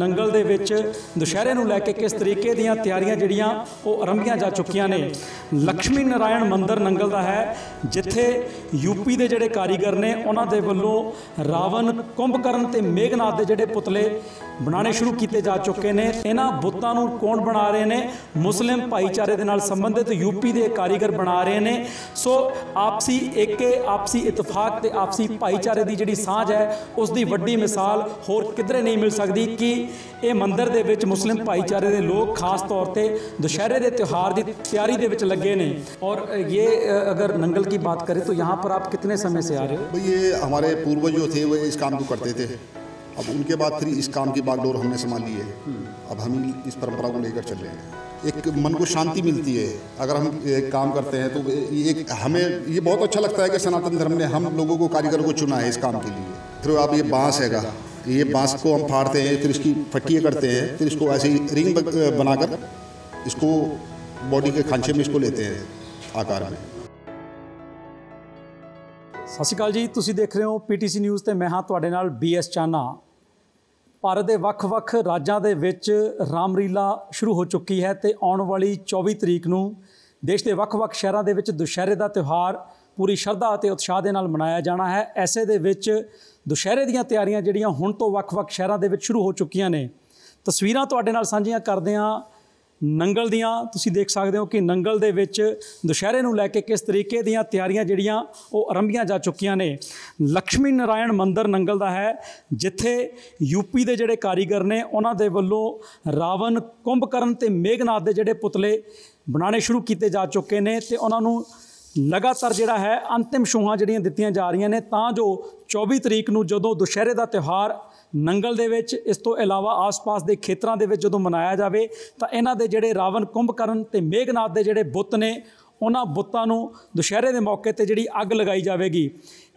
ਨੰਗਲ ਦੇ ਵਿੱਚ ਦੁਸ਼ਹਿਰੇ ਨੂੰ ਲੈ ਕੇ ਕਿਸ ਤਰੀਕੇ ਦੀਆਂ ਤਿਆਰੀਆਂ ਜਿਹੜੀਆਂ ਉਹ ਆਰੰਭੀਆਂ ਜਾ ਚੁੱਕੀਆਂ ਨੇ ਲక్ష్ਮੀ ਨਾਰਾਇਣ ਮੰਦਿਰ ਨੰਗਲ ਦਾ ਹੈ ਜਿੱਥੇ ਯੂਪੀ ਦੇ ਜਿਹੜੇ ਕਾਰੀਗਰ ਨੇ ਉਹਨਾਂ ਦੇ ਵੱਲੋਂ ਰਾਵਣ ਕੁੰਭਕਰਨ ਤੇ ਮੇਘਨਾਥ ਦੇ ਜਿਹੜੇ ਪੁਤਲੇ ਬਣਾਉਣੇ ਸ਼ੁਰੂ ਕੀਤੇ ਜਾ ਚੁੱਕੇ ਨੇ ਇਹਨਾਂ ਬੁੱਤਾਂ ਨੂੰ ਕੌਣ ਬਣਾ ਰਹੇ ਨੇ ਮੁਸਲਿਮ ਭਾਈਚਾਰੇ ਦੇ ਨਾਲ ਸੰਬੰਧਿਤ ਯੂਪੀ ਦੇ ਕਾਰੀਗਰ ਬਣਾ ਰਹੇ ਨੇ ਸੋ ਆਪਸੀ ਏਕੇ ਆਪਸੀ ਇਤਫਾਕ ਤੇ ਆਪਸੀ ਭਾਈਚਾਰੇ ਦੀ ਜਿਹੜੀ ਸਾਂਝ ਹੈ ਉਸ ਦੀ ਵੱਡੀ ਮਿਸਾਲ ਹੋਰ ਕਿਧਰੇ ਨਹੀਂ ਮਿਲ ਸਕਦੀ ਕਿ ये मंदिर के मुस्लिम भाईचारे के लोग खास तौर पर दुशहरे के त्यौहार की तैयारी के लगे ने और ये अगर नंगल की बात करें तो यहाँ पर आप कितने समय से आ रहे हो ये हमारे पूर्वज जो थे वो इस काम को करते थे अब उनके बाद फिर इस काम की बागडोर हमने संभाली है अब हम इस परंपरा को लेकर चल रहे हैं एक मन को शांति मिलती है अगर हम एक काम करते हैं तो एक हमें ये बहुत अच्छा लगता है कि सनातन धर्म ने हम लोगों को कारीगर को चुना है इस काम के लिए फिर आप ये बांस हैगा ये बांस को हम फाड़ते हैं फिर इसकी फट्टियाँ करते हैं फिर इसको ऐसे ही रिंग बनाकर इसको बॉडी के खांचे में इसको लेते हैं आकार में ਸਤਿ ਸ਼੍ਰੀ ਅਕਾਲ ਜੀ ਤੁਸੀਂ ਦੇਖ ਰਹੇ ਹੋ ਪੀਟੀਸੀ ਨਿਊਜ਼ ਤੇ ਮੈਂ ਹਾਂ ਤੁਹਾਡੇ ਨਾਲ ਬੀਐਸ ਚਾਨਾ ਭਾਰਤ ਦੇ ਵੱਖ-ਵੱਖ ਰਾਜਾਂ ਦੇ ਵਿੱਚ ਰਾਮਰੀਲਾ ਸ਼ੁਰੂ ਹੋ ਚੁੱਕੀ ਹੈ ਤੇ ਆਉਣ ਵਾਲੀ 24 ਤਰੀਕ ਨੂੰ ਦੇਸ਼ ਦੇ ਵੱਖ-ਵੱਖ ਸ਼ਹਿਰਾਂ ਦੇ ਵਿੱਚ ਦੁਸ਼ਹਿਰੇ ਦਾ ਤਿਉਹਾਰ ਪੂਰੀ ਸ਼ਰਧਾ ਅਤੇ ਉਤਸ਼ਾਹ ਦੇ ਨਾਲ ਮਨਾਇਆ ਜਾਣਾ ਹੈ ਐਸੇ ਦੇ ਵਿੱਚ ਦੁਸ਼ਹਿਰੇ ਦੀਆਂ ਤਿਆਰੀਆਂ ਜਿਹੜੀਆਂ ਹੁਣ ਤੋਂ ਵੱਖ-ਵੱਖ ਸ਼ਹਿਰਾਂ ਦੇ ਵਿੱਚ ਸ਼ੁਰੂ ਹੋ ਚੁੱਕੀਆਂ ਨੇ ਤਸਵੀਰਾਂ ਤੁਹਾਡੇ ਨਾਲ ਸਾਂਝੀਆਂ ਕਰਦੇ ਹਾਂ ਨੰਗਲ ਦੀਆਂ ਤੁਸੀਂ ਦੇਖ ਸਕਦੇ ਹੋ ਕਿ ਨੰਗਲ ਦੇ ਵਿੱਚ ਦੁਸ਼ਹਿਰੇ ਨੂੰ ਲੈ ਕੇ ਕਿਸ ਤਰੀਕੇ ਦੀਆਂ ਤਿਆਰੀਆਂ ਜਿਹੜੀਆਂ ਉਹ ਆਰੰਭੀਆਂ ਜਾ ਚੁੱਕੀਆਂ ਨੇ ਲక్ష్ਮੀ ਨਾਰਾਇਣ ਮੰਦਿਰ ਨੰਗਲ ਦਾ ਹੈ ਜਿੱਥੇ ਯੂਪੀ ਦੇ ਜਿਹੜੇ ਕਾਰੀਗਰ ਨੇ ਉਹਨਾਂ ਦੇ ਵੱਲੋਂ ਰਾਵਣ ਕੁੰਭਕਰਨ ਤੇ ਮੇਘਨਾਥ ਦੇ ਜਿਹੜੇ ਪੁਤਲੇ ਬਣਾਉਣੇ ਸ਼ੁਰੂ ਕੀਤੇ ਜਾ ਚੁੱਕੇ ਨੇ ਤੇ ਉਹਨਾਂ ਨੂੰ ਲਗਾਤਾਰ ਜਿਹੜਾ ਹੈ ਅੰਤਿਮ ਛੂਹਾਂ ਜਿਹੜੀਆਂ ਦਿੱਤੀਆਂ ਜਾ ਰਹੀਆਂ ਨੇ ਤਾਂ ਜੋ 24 ਤਰੀਕ ਨੂੰ ਜਦੋਂ ਦੁਸ਼ਹਿਰੇ ਦਾ ਤਿਉਹਾਰ ਨੰਗਲ ਦੇ ਵਿੱਚ ਇਸ ਤੋਂ ਇਲਾਵਾ ਆਸ-ਪਾਸ ਦੇ ਖੇਤਰਾਂ ਦੇ ਵਿੱਚ ਜਦੋਂ ਮਨਾਇਆ ਜਾਵੇ ਤਾਂ ਇਹਨਾਂ ਦੇ ਜਿਹੜੇ ਰਾਵਣ ਕੁੰਭਕਰਨ ਤੇ ਮੇਘਨਾਥ ਦੇ ਜਿਹੜੇ ਬੁੱਤ ਨੇ ਉਹਨਾਂ ਬੁੱਤਾਂ ਨੂੰ ਦੁਸ਼ਹਿਰੇ ਦੇ ਮੌਕੇ ਤੇ ਜਿਹੜੀ ਅੱਗ ਲਗਾਈ ਜਾਵੇਗੀ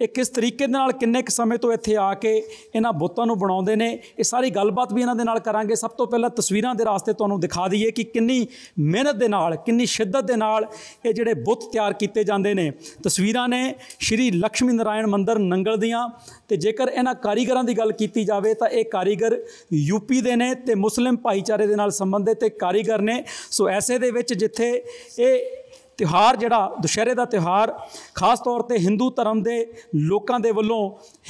ਇਹ ਕਿਸ ਤਰੀਕੇ ਦੇ ਨਾਲ ਕਿੰਨੇ ਕੁ ਸਮੇਂ ਤੋਂ ਇੱਥੇ ਆ ਕੇ ਇਹਨਾਂ ਬੁੱਤਾਂ ਨੂੰ ਬਣਾਉਂਦੇ ਨੇ ਇਹ ਸਾਰੀ ਗੱਲਬਾਤ ਵੀ ਇਹਨਾਂ ਦੇ ਨਾਲ ਕਰਾਂਗੇ ਸਭ ਤੋਂ ਪਹਿਲਾਂ ਤਸਵੀਰਾਂ ਦੇ ਰਾਸਤੇ ਤੁਹਾਨੂੰ ਦਿਖਾ ਦਈਏ ਕਿ ਕਿੰਨੀ ਮਿਹਨਤ ਦੇ ਨਾਲ ਕਿੰਨੀ ਸ਼ਿੱਦਤ ਦੇ ਨਾਲ ਇਹ ਜਿਹੜੇ ਬੁੱਤ ਤਿਆਰ ਕੀਤੇ ਜਾਂਦੇ ਨੇ ਤਸਵੀਰਾਂ ਨੇ ਸ਼੍ਰੀ ਲక్ష్ਮੀ ਨਾਰਾਇਣ ਮੰਦਿਰ ਨੰਗਲ ਦੀਆਂ ਤੇ ਜੇਕਰ ਇਹਨਾਂ ਕਾਰੀਗਰਾਂ ਦੀ ਗੱਲ ਕੀਤੀ ਜਾਵੇ ਤਾਂ ਇਹ ਕਾਰੀਗਰ ਯੂਪੀ ਦੇ ਨੇ ਤੇ ਮੁਸਲਿਮ ਭਾਈਚਾਰੇ ਦੇ ਨਾਲ ਸੰਬੰਧਿਤ ਤੇ ਕਾਰੀਗਰ ਨੇ ਸੋ ਐਸੇ ਦੇ ਵਿੱਚ ਜਿੱਥੇ ਇਹ ਤਿਹਾਰ ਜਿਹੜਾ ਦੁਸ਼ਹਿਰੇ ਦਾ ਤਿਹਾਰ ਖਾਸ ਤੌਰ ਤੇ ਹਿੰਦੂ ਧਰਮ ਦੇ ਲੋਕਾਂ ਦੇ ਵੱਲੋਂ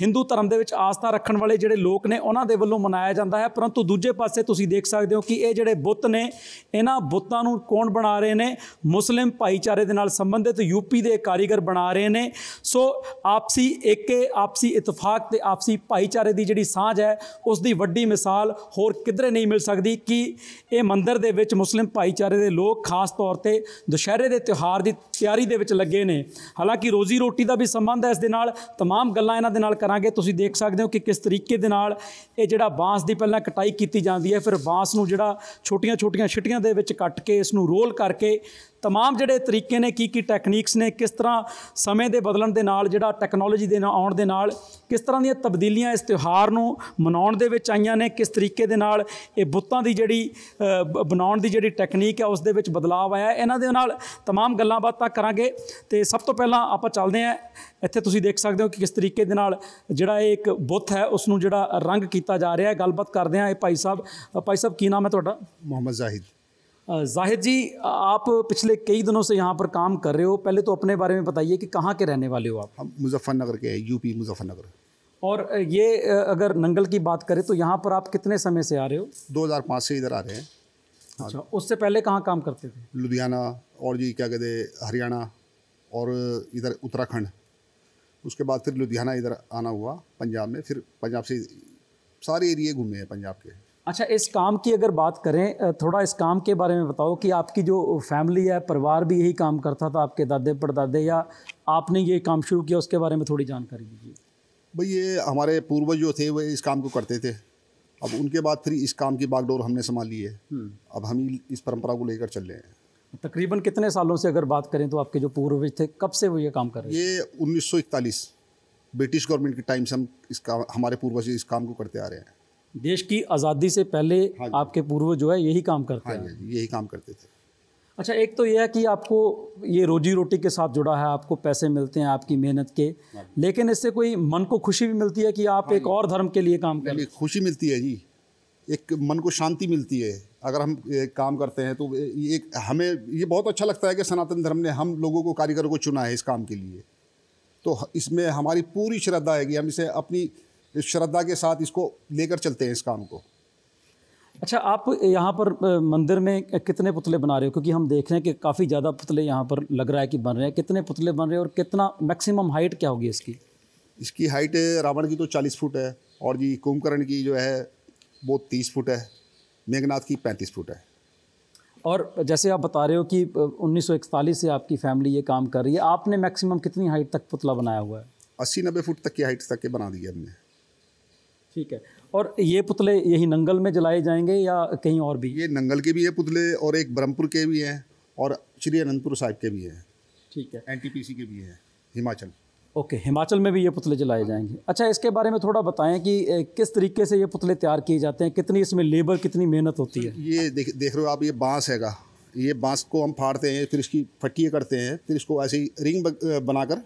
ਹਿੰਦੂ ਧਰਮ ਦੇ ਵਿੱਚ ਆਸਥਾ ਰੱਖਣ ਵਾਲੇ ਜਿਹੜੇ ਲੋਕ ਨੇ ਉਹਨਾਂ ਦੇ ਵੱਲੋਂ ਮਨਾਇਆ ਜਾਂਦਾ ਹੈ ਪਰੰਤੂ ਦੂਜੇ ਪਾਸੇ ਤੁਸੀਂ ਦੇਖ ਸਕਦੇ ਹੋ ਕਿ ਇਹ ਜਿਹੜੇ ਬੁੱਤ ਨੇ ਇਹਨਾਂ ਬੁੱਤਾਂ ਨੂੰ ਕੌਣ ਬਣਾ ਰਹੇ ਨੇ ਮੁਸਲਿਮ ਭਾਈਚਾਰੇ ਦੇ ਨਾਲ ਸੰਬੰਧਿਤ ਯੂਪੀ ਦੇ ਕਾਰੀਗਰ ਬਣਾ ਰਹੇ ਨੇ ਸੋ ਆਪਸੀ ਏਕੇ ਆਪਸੀ ਇਤਫਾਕ ਤੇ ਆਪਸੀ ਭਾਈਚਾਰੇ ਦੀ ਜਿਹੜੀ ਸਾਂਝ ਹੈ ਉਸ ਦੀ ਵੱਡੀ ਮਿਸਾਲ ਹੋਰ ਕਿਧਰੇ ਨਹੀਂ ਮਿਲ ਸਕਦੀ ਕਿ ਇਹ ਮੰਦਿਰ ਦੇ ਵਿੱਚ ਮੁਸਲਿਮ ਭਾਈਚਾਰੇ ਦੇ ਲੋਕ ਖਾਸ ਤੌਰ ਤੇ ਦੁਸ਼ਹਿਰੇ ਦੇ ਤਿਹਾਰ ਦੀ ਤਿਆਰੀ ਦੇ ਵਿੱਚ ਲੱਗੇ ਨੇ ਹਾਲਾਂਕਿ ਰੋਜ਼ੀ ਰੋਟੀ ਦਾ ਵੀ ਸੰਬੰਧ ਹੈ ਇਸ ਦੇ ਨਾਲ तमाम ਗੱਲਾਂ ਇਹਨਾਂ ਦੇ ਨਾਲ ਕਰਾਂਗੇ ਤੁਸੀਂ ਦੇਖ ਸਕਦੇ ਹੋ ਕਿ ਕਿਸ ਤਰੀਕੇ ਦੇ ਨਾਲ ਇਹ ਜਿਹੜਾ ਬਾਂਸ ਦੀ ਪਹਿਲਾਂ ਕਟਾਈ ਕੀਤੀ ਜਾਂਦੀ ਹੈ ਫਿਰ ਬਾਂਸ ਨੂੰ ਜਿਹੜਾ ਛੋਟੀਆਂ-ਛੋਟੀਆਂ ਛਿਟੀਆਂ ਦੇ ਵਿੱਚ ਕੱਟ ਕੇ ਇਸ ਨੂੰ ਰੋਲ ਕਰਕੇ ਤਮਾਮ ਜਿਹੜੇ ਤਰੀਕੇ ਨੇ ਕੀ ਕੀ ਟੈਕਨੀਕਸ ਨੇ ਕਿਸ ਤਰ੍ਹਾਂ ਸਮੇਂ ਦੇ ਬਦਲਣ ਦੇ ਨਾਲ ਜਿਹੜਾ ਟੈਕਨੋਲੋਜੀ ਦੇ ਆਉਣ ਦੇ ਨਾਲ ਕਿਸ ਤਰ੍ਹਾਂ ਦੀਆਂ ਤਬਦੀਲੀਆਂ ਇਸ ਤਿਉਹਾਰ ਨੂੰ ਮਨਾਉਣ ਦੇ ਵਿੱਚ ਆਈਆਂ ਨੇ ਕਿਸ ਤਰੀਕੇ ਦੇ ਨਾਲ ਇਹ ਬੁੱਤਾਂ ਦੀ ਜਿਹੜੀ ਬਣਾਉਣ ਦੀ ਜਿਹੜੀ ਟੈਕਨੀਕ ਹੈ ਉਸ ਦੇ ਵਿੱਚ ਬਦਲਾਅ ਆਇਆ ਇਹਨਾਂ ਦੇ ਨਾਲ ਤਮਾਮ ਗੱਲਾਂ ਬਾਤਾਂ ਕਰਾਂਗੇ ਤੇ ਸਭ ਤੋਂ ਪਹਿਲਾਂ ਆਪਾਂ ਚੱਲਦੇ ਆਂ ਇੱਥੇ ਤੁਸੀਂ ਦੇਖ ਸਕਦੇ ਹੋ ਕਿ ਕਿਸ ਤਰੀਕੇ ਦੇ ਨਾਲ ਜਿਹੜਾ ਇਹ ਇੱਕ ਬੁੱਤ ਹੈ ਉਸ ਨੂੰ ਜਿਹੜਾ ਰੰਗ ਕੀਤਾ ਜਾ ਰਿਹਾ ਹੈ ਗੱਲਬਾਤ ਕਰਦੇ ਆਂ ਇਹ ਭਾਈ ਸਾਹਿਬ ਭਾਈ ਸਾਹਿਬ ਕੀ ਨਾਮ ਹੈ ਤੁਹਾਡਾ ਮੁਹੰਮਦ ਜ਼ਾਹਿਦ जाहिद जी आप पिछले कई दिनों से यहाँ पर काम कर रहे हो पहले तो अपने बारे में बताइए कि कहाँ के रहने वाले हो आप हम मुजफ्फरनगर के हैं यूपी मुजफ्फरनगर और ये अगर नंगल की बात करें तो यहाँ पर आप कितने समय से आ रहे हो 2005 से इधर आ रहे हैं हाँ। अच्छा उससे पहले कहाँ काम करते थे लुधियाना और जी क्या कहते हरियाणा और इधर उत्तराखंड उसके बाद फिर लुधियाना इधर आना हुआ पंजाब में फिर पंजाब से सारे एरिए घूमे हैं पंजाब के अच्छा इस काम की अगर बात करें थोड़ा इस काम के बारे में बताओ कि आपकी जो फैमिली है परिवार भी यही काम करता था आपके दादे परदादे या आपने ये काम शुरू किया उसके बारे में थोड़ी जानकारी दीजिए भाई ये हमारे पूर्वज जो थे वह इस काम को करते थे अब उनके बाद फिर इस काम की बागडोर हमने संभाली है हम्म। अब हम ही इस परंपरा को लेकर चल रहे हैं तकरीबन कितने सालों से अगर बात करें तो आपके जो पूर्वज थे कब से वो ये काम कर रहे हैं ये उन्नीस ब्रिटिश गवर्नमेंट के टाइम से हम इस काम हमारे पूर्वज इस काम को करते आ रहे हैं देश की आज़ादी से पहले हाँ आपके पूर्व जो है यही काम करते हाँ हैं हाँ यही काम करते थे अच्छा एक तो यह है कि आपको ये रोजी रोटी के साथ जुड़ा है आपको पैसे मिलते हैं आपकी मेहनत के हाँ लेकिन इससे कोई मन को खुशी भी मिलती है कि आप हाँ एक और धर्म के लिए काम करें खुशी मिलती है जी एक मन को शांति मिलती है अगर हम काम करते हैं तो ये हमें ये बहुत अच्छा लगता है कि सनातन धर्म ने हम लोगों को कारीगरों को चुना है इस काम के लिए तो इसमें हमारी पूरी श्रद्धा है कि हम इसे अपनी इस श्रद्धा के साथ इसको लेकर चलते हैं इस काम को अच्छा आप यहाँ पर मंदिर में कितने पुतले बना रहे हो क्योंकि हम देख रहे हैं कि काफ़ी ज़्यादा पुतले यहाँ पर लग रहा है कि बन रहे हैं कितने पुतले बन रहे हैं और कितना मैक्सिमम हाइट क्या होगी इसकी इसकी हाइट रावण की तो चालीस फुट है और जी कुंभकर्ण की जो है वो तीस फुट है मेघनाथ की पैंतीस फुट है और जैसे आप बता रहे हो कि उन्नीस से आपकी फैमिली ये काम कर रही है आपने मैक्सिमम कितनी हाइट तक पुतला बनाया हुआ है अस्सी नब्बे फुट तक की हाइट तक के बना दिया हमने ठीक है और ये पुतले यही नंगल में जलाए जाएंगे या कहीं और भी ये नंगल के भी है पुतले और एक ब्रह्मपुर के भी हैं और श्री अनंतपुर साहिब के भी हैं ठीक है एन के भी हैं हिमाचल ओके हिमाचल में भी ये पुतले जलाए जाएंगे अच्छा इसके बारे में थोड़ा बताएं कि किस तरीके से ये पुतले तैयार किए जाते हैं कितनी इसमें लेबर कितनी मेहनत होती है ये देख देख रहे हो आप ये बांस हैगा ये बांस को हम फाड़ते हैं फिर इसकी फट्टियाँ करते हैं फिर इसको ऐसे ही रिंग बनाकर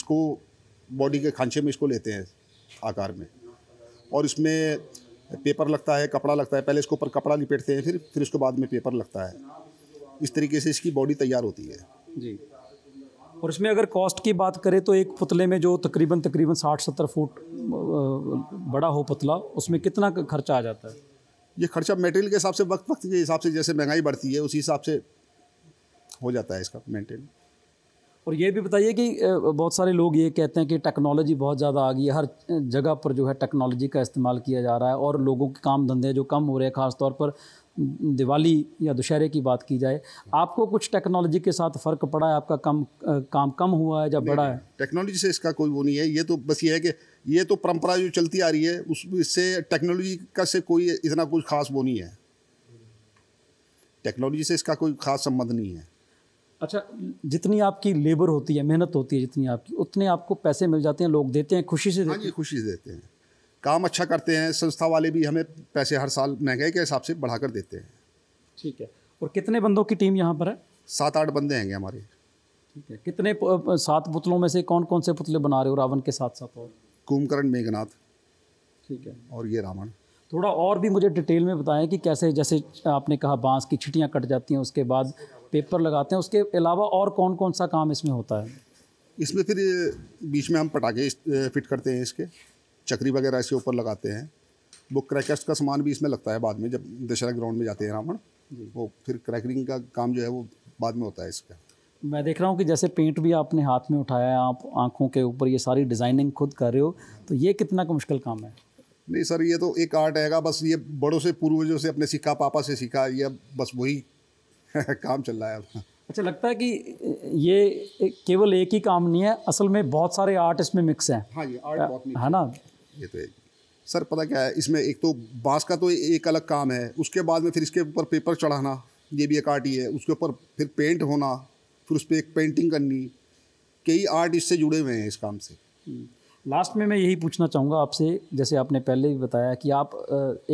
इसको बॉडी के खांचे में इसको लेते हैं आकार में और इसमें पेपर लगता है कपड़ा लगता है पहले इसके ऊपर कपड़ा लपेटते हैं फिर फिर उसके बाद में पेपर लगता है इस तरीके से इसकी बॉडी तैयार होती है जी और इसमें अगर कॉस्ट की बात करें तो एक पुतले में जो तकरीबन तकरीबन साठ सत्तर फुट बड़ा हो पुतला उसमें कितना खर्चा आ जाता है ये खर्चा मटेरियल के हिसाब से वक्त वक्त के हिसाब से जैसे महंगाई बढ़ती है उसी हिसाब से हो जाता है इसका मेंटेन और ये भी बताइए कि बहुत सारे लोग ये कहते हैं कि टेक्नोलॉजी बहुत ज़्यादा आ गई है हर जगह पर जो है टेक्नोलॉजी का इस्तेमाल किया जा रहा है और लोगों के काम धंधे जो कम हो रहे हैं ख़ासतौर पर दिवाली या दशहरे की बात की जाए आपको कुछ टेक्नोलॉजी के साथ फ़र्क पड़ा है आपका कम काम कम हुआ है या बड़ा है टेक्नोलॉजी से इसका कोई वो नहीं है ये तो बस ये है कि ये तो परंपरा जो चलती आ रही है उस इससे टेक्नोलॉजी का से कोई इतना कुछ खास वो नहीं है टेक्नोलॉजी से इसका कोई खास संबंध नहीं है अच्छा जितनी आपकी लेबर होती है मेहनत होती है जितनी आपकी उतने आपको पैसे मिल जाते हैं लोग देते हैं खुशी से हाँ देते हाँ खुशी से देते हैं काम अच्छा करते हैं संस्था वाले भी हमें पैसे हर साल महंगाई के हिसाब से बढ़ा कर देते हैं ठीक है और कितने बंदों की टीम यहाँ पर है सात आठ बंदे हैंगे हमारे ठीक है कितने सात पुतलों में से कौन कौन से पुतले बना रहे हो रावण के साथ साथ और कुंभकर्ण मेघनाथ ठीक है और ये रावण थोड़ा और भी मुझे डिटेल में बताएं कि कैसे जैसे आपने कहा बांस की छिटियाँ कट जाती हैं उसके बाद पेपर लगाते हैं उसके अलावा और कौन कौन सा काम इसमें होता है इसमें फिर बीच में हम पटाखे फिट करते हैं इसके चक्री वगैरह इसके ऊपर लगाते हैं वो क्रैकर्स का सामान भी इसमें लगता है बाद में जब दशहरा ग्राउंड में जाते हैं रावण वो फिर क्रैकरिंग का काम जो है वो बाद में होता है इसका मैं देख रहा हूँ कि जैसे पेंट भी आपने हाथ में उठाया है आप आँखों के ऊपर ये सारी डिज़ाइनिंग खुद कर रहे हो तो ये कितना का मुश्किल काम है नहीं सर ये तो एक आर्ट आएगा बस ये बड़ों से पूर्वजों से अपने सीखा पापा से सीखा ये बस वही काम चल रहा है अच्छा लगता है कि ये केवल एक ही काम नहीं है असल में बहुत सारे आर्ट इसमें मिक्स हैं हाँ जी आर्ट बहुत है ना ये तो सर पता क्या है इसमें एक तो बांस का तो एक अलग काम है उसके बाद में फिर इसके ऊपर पेपर चढ़ाना ये भी एक आर्ट ही है उसके ऊपर फिर पेंट होना फिर उस पर पे एक पेंटिंग करनी कई आर्ट इससे जुड़े हुए हैं इस काम से हम्म। लास्ट में मैं यही पूछना चाहूँगा आपसे जैसे आपने पहले भी बताया कि आप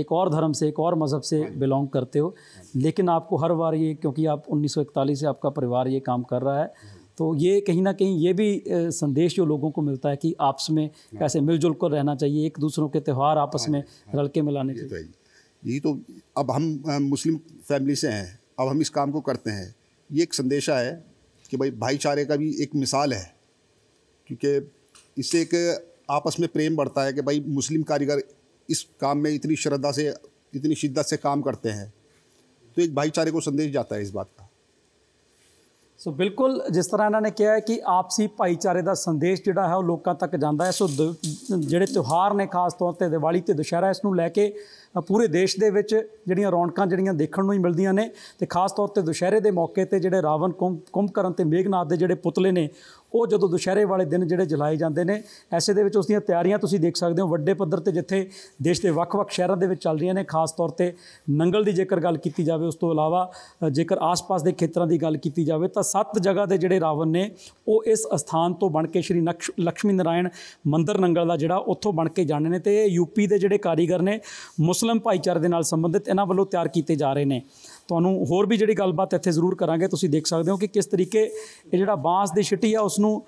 एक और धर्म से एक और मज़हब से हाँ बिलोंग करते हो हाँ लेकिन आपको हर बार ये क्योंकि आप 1941 से आपका परिवार ये काम कर रहा है हाँ तो ये कहीं ना कहीं ये भी संदेश जो लोगों को मिलता है कि आपस में कैसे मिलजुल कर रहना चाहिए एक दूसरों के त्यौहार आपस में रल के मिलाने तो चाहिए यही तो अब हम मुस्लिम फैमिली से हैं अब हम इस काम को करते हैं ये एक संदेशा है कि भाई भाईचारे का भी एक मिसाल है क्योंकि इससे एक आपस में प्रेम बढ़ता है कि भाई मुस्लिम कारीगर इस काम में इतनी श्रद्धा से इतनी शिद्दत से काम करते हैं तो एक भाईचारे को संदेश जाता है इस बात का सो ਬਿਲਕੁਲ ਜਿਸ ਤਰ੍ਹਾਂ ਇਹਨਾਂ ਨੇ ਕਿਹਾ ਕਿ ਆਪਸੀ ਭਾਈਚਾਰੇ ਦਾ ਸੰਦੇਸ਼ ਜਿਹੜਾ ਹੈ ਉਹ ਲੋਕਾਂ ਤੱਕ ਜਾਂਦਾ ਹੈ ਸੋ ਜਿਹੜੇ ਤਿਉਹਾਰ ਨੇ ਖਾਸ ਤੌਰ ਤੇ ਦੀਵਾਲੀ ਤੇ ਦੁਸ਼ਹਿਰਾ ਇਸ ਨੂੰ ਲੈ ਕੇ ਪੂਰੇ ਦੇਸ਼ ਦੇ ਵਿੱਚ ਜਿਹੜੀਆਂ ਰੌਣਕਾਂ ਜਿਹੜੀਆਂ ਦੇਖਣ ਨੂੰ ਹੀ ਮਿਲਦੀਆਂ ਨੇ ਤੇ ਖਾਸ ਤੌਰ ਤੇ ਦੁਸ਼ਹਿਰੇ ਦੇ ਮੌਕੇ ਤੇ ਜਿਹੜੇ ਰਾਵਣ ਕੁੰਭਕਰਨ ਤੇ ਮੇਘਨਾਥ ਦੇ ਜਿਹੜੇ ਪੁਤਲੇ ਨੇ ਉਹ ਜਦੋਂ ਦੁਸ਼ਹਿਰੇ ਵਾਲੇ ਦਿਨ ਜਿਹੜੇ ਜਲਾਏ ਜਾਂਦੇ ਨੇ ਐਸੇ ਦੇ ਵਿੱਚ ਉਸ ਦੀਆਂ ਤਿਆਰੀਆਂ ਤੁਸੀਂ ਦੇਖ ਸਕਦੇ ਹੋ ਵੱਡੇ ਪੱਧਰ ਤੇ ਜਿੱਥੇ ਦੇਸ਼ ਦੇ ਵੱਖ-ਵੱਖ ਸ਼ਹਿਰਾਂ ਦੇ ਵਿੱਚ ਚੱਲ ਰਹੀਆਂ ਨੇ ਖਾਸ ਤੌਰ ਤੇ ਨੰਗਲ ਦੀ ਜੇਕਰ ਗੱਲ ਕੀਤੀ ਜਾਵੇ ਉਸ ਤੋਂ ਇਲਾਵਾ ਜੇਕਰ ਆਸ-ਪਾਸ ਦੇ ਖੇਤਰਾਂ ਦੀ ਗੱਲ ਕੀਤੀ ਜਾਵੇ ਤਾਂ ਸੱਤ ਜਗ੍ਹਾ ਦੇ ਜਿਹੜੇ ਰਾਵਣ ਨੇ ਉਹ ਇਸ ਸਥਾਨ ਤੋਂ ਬਣ ਕੇ ਸ਼੍ਰੀ ਲక్ష్ਮੀ ਨਾਰਾਇਣ ਮੰਦਿਰ ਨੰਗਲ ਦਾ ਜਿਹੜਾ ਉੱਥੋਂ ਬਣ ਕੇ ਜਾਣੇ ਨੇ ਤੇ ਯੂਪੀ ਦੇ ਜਿਹੜੇ ਕਾਰੀਗਰ ਨੇ ਮੁਸਲਮ ਭਾਈਚਾਰੇ ਦੇ ਨਾਲ ਸੰਬੰਧਿਤ ਇਹਨਾਂ ਵੱਲੋਂ ਤਿਆਰ ਕੀਤੇ ਜਾ ਰਹੇ ਨੇ ਤੁਹਾਨੂੰ ਹੋਰ ਵੀ ਜਿਹੜੀ ਗੱਲਬਾਤ ਇੱਥੇ ਜ਼ਰੂਰ ਕਰਾਂਗੇ ਤੁਸੀਂ ਦੇਖ ਸਕਦੇ ਹੋ ਕਿ ਕਿਸ ਤਰੀਕੇ ਇਹ ਜਿਹੜਾ ਬਾਂਸ ਦੀ ਛਿੱਟੀ ਆ ਉਸ ਨੂੰ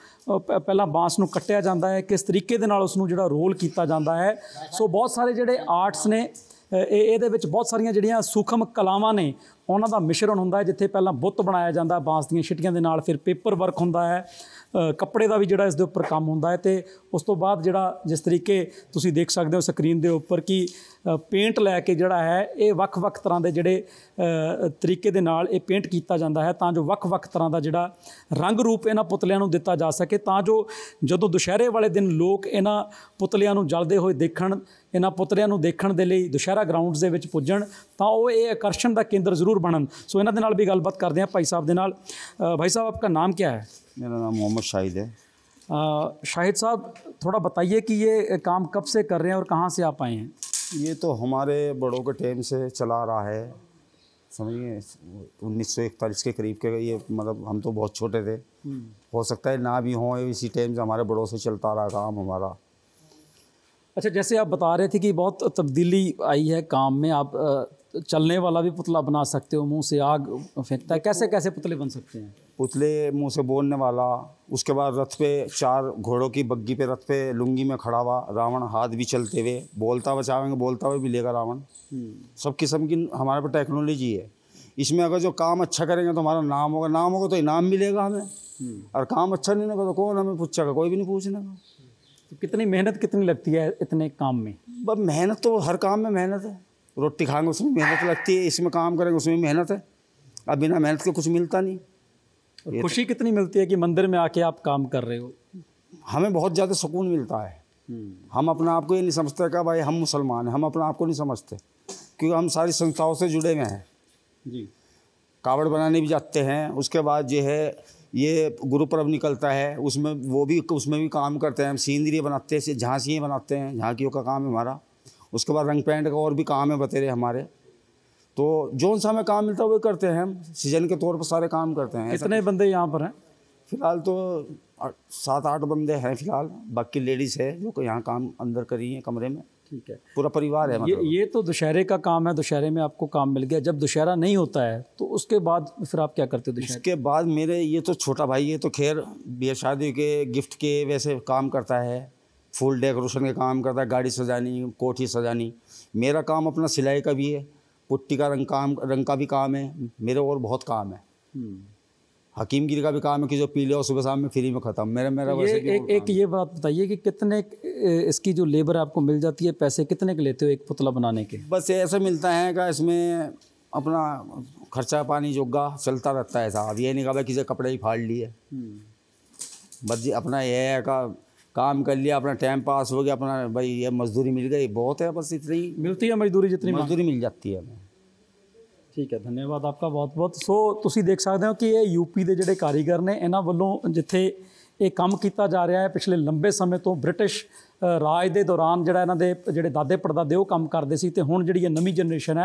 ਪਹਿਲਾਂ ਬਾਂਸ ਨੂੰ ਕੱਟਿਆ ਜਾਂਦਾ ਹੈ ਕਿਸ ਤਰੀਕੇ ਦੇ ਨਾਲ ਉਸ ਨੂੰ ਜਿਹੜਾ ਰੋਲ ਕੀਤਾ ਜਾਂਦਾ ਹੈ ਸੋ ਬਹੁਤ ਸਾਰੇ ਜਿਹੜੇ ਆਰਟਸ ਨੇ ਇਹ ਇਹਦੇ ਵਿੱਚ ਬਹੁਤ ਸਾਰੀਆਂ ਜਿਹੜੀਆਂ ਸੂਖਮ ਕਲਾਵਾਂ ਨੇ ਉਹਨਾਂ ਦਾ ਮਿਸ਼ਰਣ ਹੁੰਦਾ ਹੈ ਜਿੱਥੇ ਪਹਿਲਾਂ ਬੁੱਤ ਬਣਾਇਆ ਜਾਂਦਾ ਬਾਂਸ ਦੀਆਂ ਛਿਟੀਆਂ ਦੇ ਨਾਲ ਫਿਰ ਪੇਪਰ ਵਰਕ ਹੁੰਦਾ ਹੈ ਕੱਪੜੇ ਦਾ ਵੀ ਜਿਹੜਾ ਇਸ ਦੇ ਉੱਪਰ ਕੰਮ ਹੁੰਦਾ ਹੈ ਤੇ ਉਸ ਤੋਂ ਬਾਅਦ ਜਿਹੜਾ ਜਿਸ ਤਰੀਕੇ ਤੁਸੀਂ ਦੇਖ ਸਕਦੇ ਹੋ ਸਕਰੀਨ ਦੇ ਉੱਪਰ ਕਿ ਪੇਂਟ ਲੈ ਕੇ ਜਿਹੜਾ ਹੈ ਇਹ ਵੱਖ-ਵੱਖ ਤਰ੍ਹਾਂ ਦੇ ਜਿਹੜੇ ਤਰੀਕੇ ਦੇ ਨਾਲ ਇਹ ਪੇਂਟ ਕੀਤਾ ਜਾਂਦਾ ਹੈ ਤਾਂ ਜੋ ਵੱਖ-ਵੱਖ ਤਰ੍ਹਾਂ ਦਾ ਜਿਹੜਾ ਰੰਗ ਰੂਪ ਇਹਨਾਂ ਪੁਤਲਿਆਂ ਨੂੰ ਦਿੱਤਾ ਜਾ ਸਕੇ ਤਾਂ ਜੋ ਜਦੋਂ ਦੁਸ਼ਹਿਰੇ ਵਾਲੇ ਦਿਨ ਲੋਕ ਇਹਨਾਂ ਪੁਤਲਿਆਂ ਨੂੰ ਜਲਦੇ ਹੋਏ ਦੇਖਣ इन पुत्रियों ਨੂੰ ਦੇਖਣ ਦੇ दुशहरा ग्राउंड के पुजन तो वो ये आकर्षण का केंद्र जरूर बनन सो इन ਸੋ ਇਹਨਾਂ ਦੇ ਨਾਲ ਵੀ ਗੱਲਬਾਤ ਕਰਦੇ ਹਾਂ भाई साहब आपका नाम क्या है मेरा नाम मोहम्मद शाहिद है शाहिद साहब थोड़ा बताइए कि ये काम कब से कर रहे हैं और कहाँ से आप आए हैं ये तो हमारे बड़ों के टाइम से चला रहा है समझिए उन्नीस के करीब के ये मतलब हम तो बहुत छोटे थे हम्म। हो सकता है ना भी हों इसी टाइम से हमारे बड़ों से चलता रहा काम हमारा अच्छा जैसे आप बता रहे थे कि बहुत तब्दीली आई है काम में आप चलने वाला भी पुतला बना सकते हो मुंह से आग फेंकता है कैसे कैसे पुतले बन सकते हैं पुतले मुंह से बोलने वाला उसके बाद रथ पे चार घोड़ों की बग्गी पे रथ पे लुंगी में खड़ा हुआ रावण हाथ भी चलते हुए बोलता हुआ बोलता हुआ भी लेगा रावण हम्म। सब किस्म की हमारे पे टेक्नोलॉजी है इसमें अगर जो काम अच्छा करेंगे तो हमारा नाम होगा नाम होगा तो इनाम मिलेगा हमें हम्म। और काम अच्छा नहीं होगा तो कौन हमें पूछेगा कोई भी नहीं पूछने का तो कितनी मेहनत कितनी लगती है इतने काम में बस मेहनत तो हर काम में मेहनत है रोटी खाएंगे उसमें मेहनत लगती है इसमें काम करेंगे उसमें मेहनत है अब बिना मेहनत के कुछ मिलता नहीं तो- खुशी कितनी मिलती है कि मंदिर में आके आप काम कर रहे हो हमें बहुत ज़्यादा सुकून मिलता है हम्म। हम अपने आप को ये नहीं समझते का भाई हम मुसलमान हैं हम अपने आप को नहीं समझते क्योंकि हम सारी संस्थाओं से जुड़े हुए हैं जी कावड़ बनाने भी जाते हैं उसके बाद जो है ये गुरुपर्व निकलता है उसमें वो भी उसमें भी काम करते हैं हम सीनरी बनाते हैं झांसियाँ बनाते हैं झांकियों का काम है हमारा उसके बाद रंग पेंट का और भी काम है बतेरे हमारे तो जो सा हमें काम मिलता है वो करते हैं हम सीजन के तौर पर सारे काम करते हैं इतने बंदे यहाँ पर हैं फिलहाल तो सात आठ बंदे हैं फिलहाल बाकी लेडीज़ है जो यहाँ काम अंदर करी हैं कमरे में ठीक है पूरा परिवार है मतलब। ये ये तो दुशहरे का काम है दुशहरे में आपको काम मिल गया जब दुशहरा नहीं होता है तो उसके बाद फिर आप क्या करते दुशहरे उसके बाद मेरे ये तो छोटा भाई है तो खैर बिया शादी के गिफ्ट के वैसे काम करता है फुल डेकोरेशन का काम करता है गाड़ी सजानी कोठी सजानी मेरा काम अपना सिलाई का भी है पुट्टी का रंग काम रंग का भी काम है मेरे और बहुत काम है हम्म। हकीम गिरी का भी काम है कि जो पी लो सुबह शाम में फ्री में ख़त्म मेरा मेरा ये वैसे एक, एक ये बात बताइए कि कितने इसकी जो लेबर आपको मिल जाती है पैसे कितने के लेते हो एक पुतला बनाने के बस ऐसे मिलता है का इसमें अपना खर्चा पानी जोगा चलता रहता है साहब ये नहीं कहा किसी कपड़े ही फाड़ लिए हम्म। बस जी अपना ये है का काम कर लिया अपना टाइम पास हो गया अपना भाई ये मजदूरी मिल गई बहुत है बस इतनी मिलती है मजदूरी जितनी मजदूरी मिल जाती है हमें ਠੀਕ ਹੈ ਧੰਨਵਾਦ ਆਪਕਾ ਬਹੁਤ ਬਹੁਤ ਸੋ ਤੁਸੀਂ ਦੇਖ ਸਕਦੇ ਹੋ ਕਿ ਇਹ ਯੂਪੀ ਦੇ ਜਿਹੜੇ ਕਾਰੀਗਰ ਨੇ ਇਹਨਾਂ ਵੱਲੋਂ ਜਿੱਥੇ ਇਹ ਕੰਮ ਕੀਤਾ ਜਾ ਰਿਹਾ ਹੈ ਪਿਛਲੇ ਲੰਬੇ ਸਮੇਂ ਤੋਂ ਬ੍ਰਿਟਿਸ਼ ਰਾਜ ਦੇ ਦੌਰਾਨ ਜਿਹੜਾ ਇਹਨਾਂ ਦੇ ਜਿਹੜੇ ਦਾਦੇ ਪੜਦਾਦੇ ਉਹ ਕੰਮ ਕਰਦੇ ਸੀ ਤੇ ਹੁਣ ਜਿਹੜੀ ਇਹ ਨਵੀਂ ਜਨਰੇਸ਼ਨ ਹੈ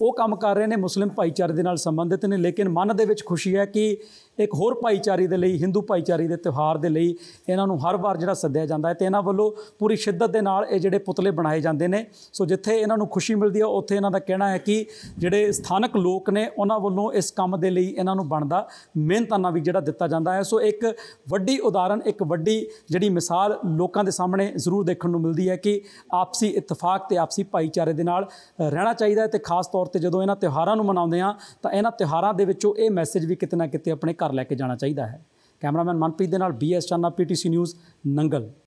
ਉਹ ਕੰਮ ਕਰ ਰਹੇ ਨੇ ਮੁਸਲਿਮ ਭਾਈਚਾਰੇ ਦੇ ਨਾਲ ਸੰਬੰਧਿਤ ਨੇ ਲੇਕਿਨ ਮਨ ਦੇ ਵਿੱਚ ਖੁਸ਼ੀ ਹੈ ਕਿ ਇੱਕ ਹੋਰ ਭਾਈਚਾਰੇ ਦੇ ਲਈ ਹਿੰਦੂ ਭਾਈਚਾਰੇ ਦੇ ਤਿਉਹਾਰ ਦੇ ਲਈ ਇਹਨਾਂ ਨੂੰ ਹਰ ਵਾਰ ਜਿਹੜਾ ਸੱਦਿਆ ਜਾਂਦਾ ਹੈ ਤੇ ਇਹਨਾਂ ਵੱਲੋਂ ਪੂਰੀ ਸ਼ਿੱਦਤ ਦੇ ਨਾਲ ਇਹ ਜਿਹੜੇ ਪੁਤਲੇ ਬਣਾਏ ਜਾਂਦੇ ਨੇ ਸੋ ਜਿੱਥੇ ਇਹਨਾਂ ਨੂੰ ਖੁਸ਼ੀ ਮਿਲਦੀ ਹੈ ਉੱਥੇ ਇਹਨਾਂ ਦਾ ਕਹਿਣਾ ਹੈ ਕਿ ਜਿਹੜੇ ਸਥਾਨਕ ਲੋਕ ਨੇ ਉਹਨਾਂ ਵੱਲੋਂ ਇਸ ਕੰਮ ਦੇ ਲਈ ਇਹਨਾਂ ਨੂੰ ਬਣਦਾ ਮਿਹਨਤਾਨਾ ਵੀ ਜਿਹੜਾ ਦਿੱਤਾ ਜਾਂਦਾ ਹੈ ਸੋ ਇੱਕ ਵੱਡੀ ਉਦਾਹਰਨ ਇੱਕ ਵੱਡੀ ਜਿਹੜੀ ਮਿਸਾਲ ਲੋਕਾਂ ਦੇ ਸਾਹਮਣੇ ਜ਼ਰੂਰ ਦੇਖਣ ਨੂੰ ਮਿਲਦੀ ਹੈ ਕਿ ਆਪਸੀ ਇਤਫਾਕ ਤੇ ਆਪਸੀ ਭਾਈਚਾਰੇ ਦੇ ਨਾਲ ਰਹਿਣਾ ਚਾਹੀਦਾ ਹੈ ਤੇ ਖਾਸ ਤੌਰ ਤੇ ਜਦੋਂ ਇਹਨਾਂ ਤਿਉਹਾਰਾਂ ਨੂੰ ਮਨਾਉਂਦੇ ਆ ਤਾਂ ਇਹਨਾਂ ਤਿਉਹਾਰਾਂ ਦੇ ਵਿੱਚੋਂ ਇਹ ਮੈਸੇਜ ਵੀ ਕਿਤੇ ਨਾ ਕਿਤੇ ਆਪਣੇ ਘਰ ਲੈ ਕੇ ਜਾਣਾ ਚਾਹੀਦਾ ਹੈ ਕੈਮਰਾਮੈਨ ਮਨਪ੍ਰੀਤ ਦੇ ਨਾਲ BS Chana PTC News Nangal